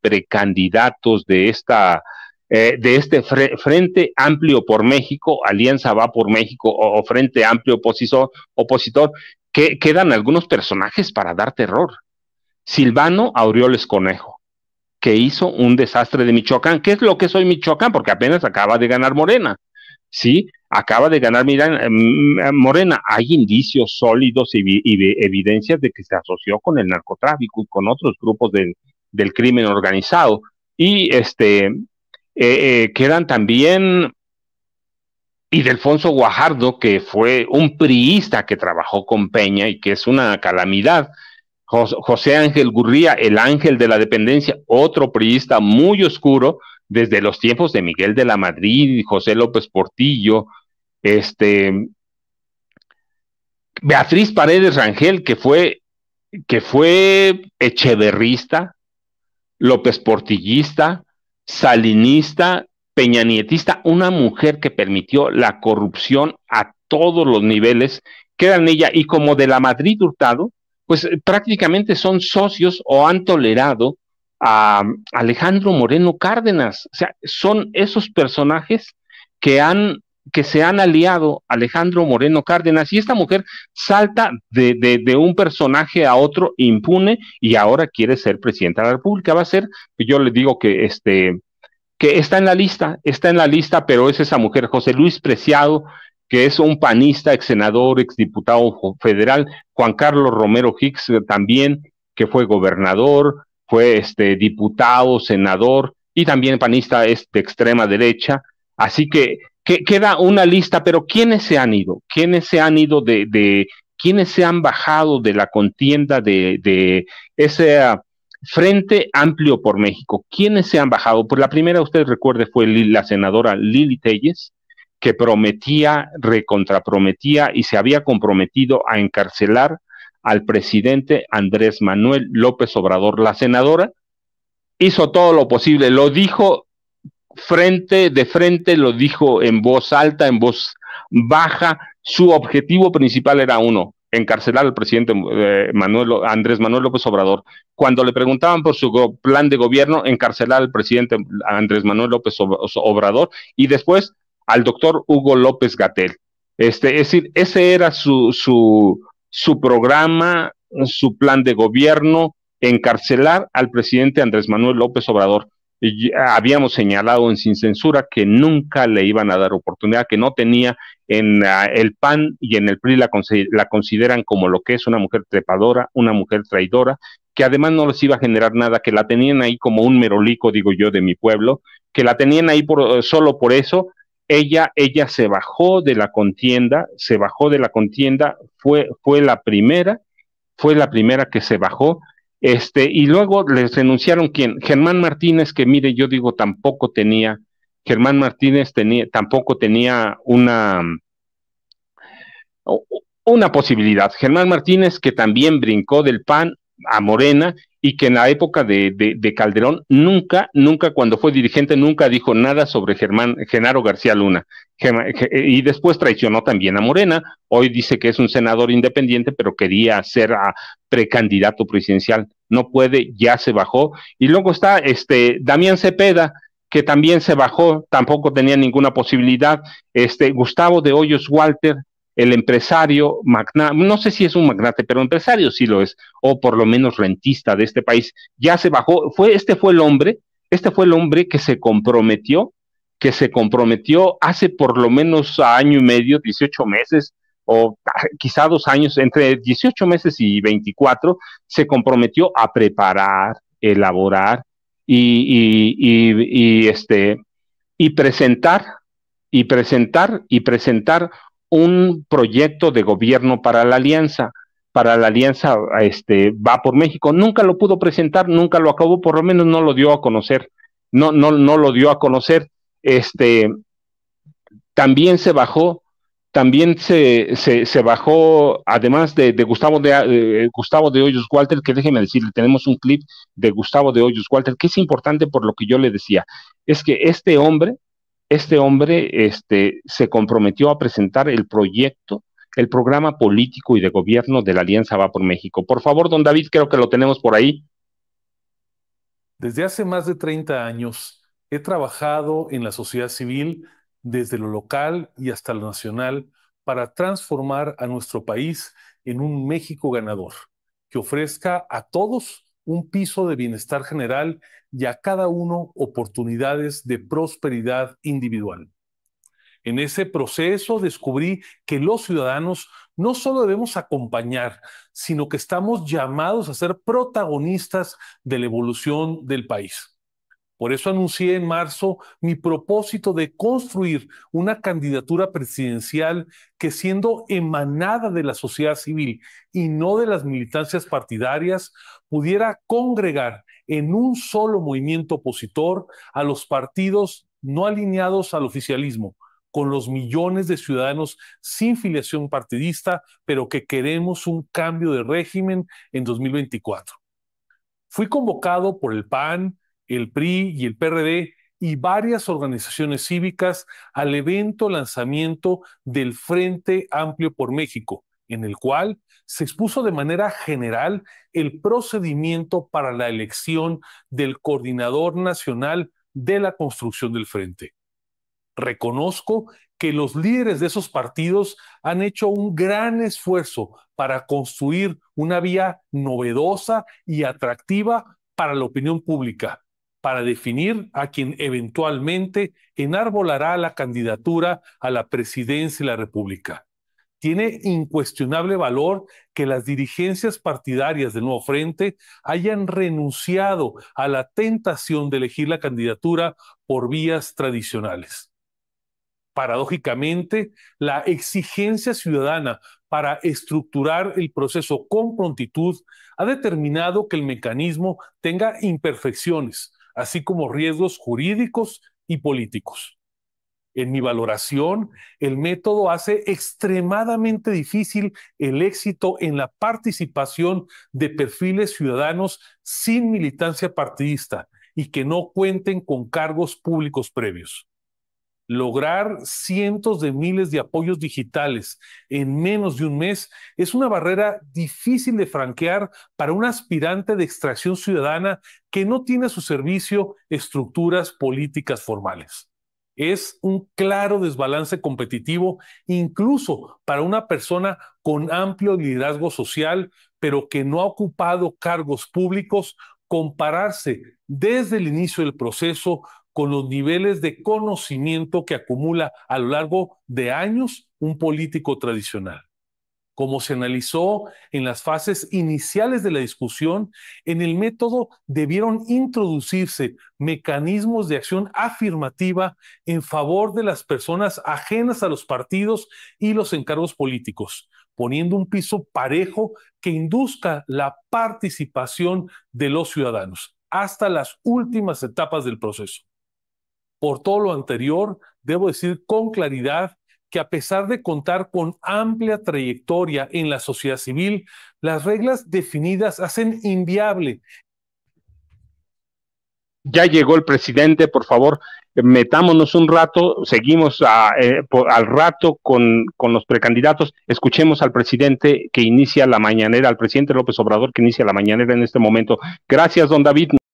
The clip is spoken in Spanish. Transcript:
precandidatos de esta eh, de este Frente Amplio por México, Alianza Va por México o, Frente Amplio opositor, que quedan algunos personajes para dar terror. Silvano Aureoles Conejo, que hizo un desastre de Michoacán. ¿Qué es lo que soy Michoacán? Porque apenas acaba de ganar Morena. ¿Sí? Acaba de ganar eh, eh, Morena. Hay indicios sólidos y, evidencias de que se asoció con el narcotráfico y con otros grupos de, del crimen organizado. Y este, eh, eh, quedan también y Delfonso Guajardo, que fue un priista que trabajó con Peña y que es una calamidad. José Ángel Gurría, el ángel de la dependencia, otro priista muy oscuro desde los tiempos de Miguel de la Madrid, José López Portillo, este Beatriz Paredes Rangel, que fue que fue echeverrista, López Portillista, Salinista, Peñanietista, una mujer que permitió la corrupción a todos los niveles, quedan ella, y como de la Madrid Hurtado, pues eh, prácticamente son socios o han tolerado a um, Alejandro Moreno Cárdenas. O sea, son esos personajes que han que se han aliado Alejandro Moreno Cárdenas y esta mujer salta de, un personaje a otro impune y ahora quiere ser presidenta de la República. Va a ser, yo le digo que este que está en la lista, está en la lista, pero es esa mujer, José Luis Preciado, que es un panista, ex senador, ex diputado federal, Juan Carlos Romero Hicks eh, también, que fue gobernador, fue este diputado, senador y también panista es de extrema derecha. Así que queda una lista, pero ¿quiénes se han ido? ¿Quiénes se han ido de, quiénes se han bajado de la contienda de, de ese Frente Amplio por México? ¿Quiénes se han bajado? Pues la primera, usted recuerde, fue la senadora Lili Telles, que prometía, recontraprometía y se había comprometido a encarcelar al presidente Andrés Manuel López Obrador. La senadora hizo todo lo posible, lo dijo frente de frente, lo dijo en voz alta, en voz baja, su objetivo principal era uno, encarcelar al presidente eh, Manuel, Andrés Manuel López Obrador. Cuando le preguntaban por su plan de gobierno, encarcelar al presidente Andrés Manuel López Obrador y después al doctor Hugo López Gatel. Este, es decir, ese era su, su, su programa, su plan de gobierno, encarcelar al presidente Andrés Manuel López Obrador. Ah, habíamos señalado en Sin Censura que nunca le iban a dar oportunidad, que no tenía en ah, el PAN y en el PRI la, la, consideran como lo que es una mujer trepadora, una mujer traidora, que además no les iba a generar nada, que la tenían ahí como un merolico, digo yo, de mi pueblo, que la tenían ahí por, eh, solo por eso. Ella, ella se bajó de la contienda, se bajó de la contienda, fue, fue la primera, fue la primera que se bajó este, y luego les renunciaron quién? Germán Martínez, que mire, yo digo, tampoco tenía, Germán Martínez tenía, tampoco tenía una, una posibilidad. Germán Martínez, que también brincó del PAN a Morena y que en la época de, de, Calderón nunca, nunca cuando fue dirigente, nunca dijo nada sobre Germán, Genaro García Luna. y después traicionó también a Morena. Hoy dice que es un senador independiente, pero quería ser ah, precandidato presidencial. No puede, ya se bajó. Y luego está este Damián Cepeda, que también se bajó, tampoco tenía ninguna posibilidad. Este Gustavo de Hoyos Walter, el empresario, no sé si es un magnate, pero empresario sí lo es, o por lo menos rentista de este país, ya se bajó, fue, este fue el hombre, este fue el hombre que se comprometió, que se comprometió hace por lo menos año y medio, 18 meses, o quizá dos años, entre 18 meses y 24, se comprometió a preparar, elaborar y, y, y este, y presentar y presentar y presentar un proyecto de gobierno para la alianza, para la alianza este, va por México. Nunca lo pudo presentar, nunca lo acabó, por lo menos no lo dio a conocer. No, no, no lo dio a conocer. Este, también se bajó, también se, se, bajó, además de, de Gustavo de eh, Gustavo de Hoyos Walter, que déjeme decirle, tenemos un clip de Gustavo de Hoyos Walter, que es importante por lo que yo le decía. Es que este hombre este hombre este, se comprometió a presentar el proyecto, el programa político y de gobierno de la Alianza Va por México. Por favor, don David, creo que lo tenemos por ahí. Desde hace más de 30 años he trabajado en la sociedad civil desde lo local y hasta lo nacional para transformar a nuestro país en un México ganador, que ofrezca a todos un piso de bienestar general y a cada uno oportunidades de prosperidad individual. En ese proceso descubrí que los ciudadanos no solo debemos acompañar, sino que estamos llamados a ser protagonistas de la evolución del país. Por eso anuncié en marzo mi propósito de construir una candidatura presidencial que siendo emanada de la sociedad civil y no de las militancias partidarias, pudiera congregar en un solo movimiento opositor a los partidos no alineados al oficialismo, con los millones de ciudadanos sin filiación partidista, pero que queremos un cambio de régimen en 2024. Fui convocado por el PAN, el PRI y el PRD y varias organizaciones cívicas al evento lanzamiento del Frente Amplio por México, en el cual se expuso de manera general el procedimiento para la elección del coordinador nacional de la construcción del frente. Reconozco que los líderes de esos partidos han hecho un gran esfuerzo para construir una vía novedosa y atractiva para la opinión pública, para definir a quien eventualmente enarbolará la candidatura a la presidencia de la República. Tiene incuestionable valor que las dirigencias partidarias del nuevo frente hayan renunciado a la tentación de elegir la candidatura por vías tradicionales. Paradójicamente, la exigencia ciudadana para estructurar el proceso con prontitud ha determinado que el mecanismo tenga imperfecciones, así como riesgos jurídicos y políticos. En mi valoración, el método hace extremadamente difícil el éxito en la participación de perfiles ciudadanos sin militancia partidista y que no cuenten con cargos públicos previos lograr cientos de miles de apoyos digitales en menos de un mes es una barrera difícil de franquear para un aspirante de extracción ciudadana que no tiene a su servicio estructuras políticas formales. Es un claro desbalance competitivo incluso para una persona con amplio liderazgo social, pero que no ha ocupado cargos públicos compararse desde el inicio del proceso con los niveles de conocimiento que acumula a lo largo de años un político tradicional, como se analizó en las fases iniciales de la discusión, en el método debieron introducirse mecanismos de acción afirmativa en favor de las personas ajenas a los partidos y los encargos políticos, poniendo un piso parejo que induzca la participación de los ciudadanos hasta las últimas etapas del proceso. Por todo lo anterior, debo decir con claridad que a pesar de contar con amplia trayectoria en la sociedad civil, las reglas definidas hacen inviable. Ya llegó el presidente, por favor, metámonos un rato, seguimos eh, al rato con los precandidatos, escuchemos al presidente que inicia la mañanera, al presidente López Obrador que inicia la mañanera en este momento. Gracias, don David.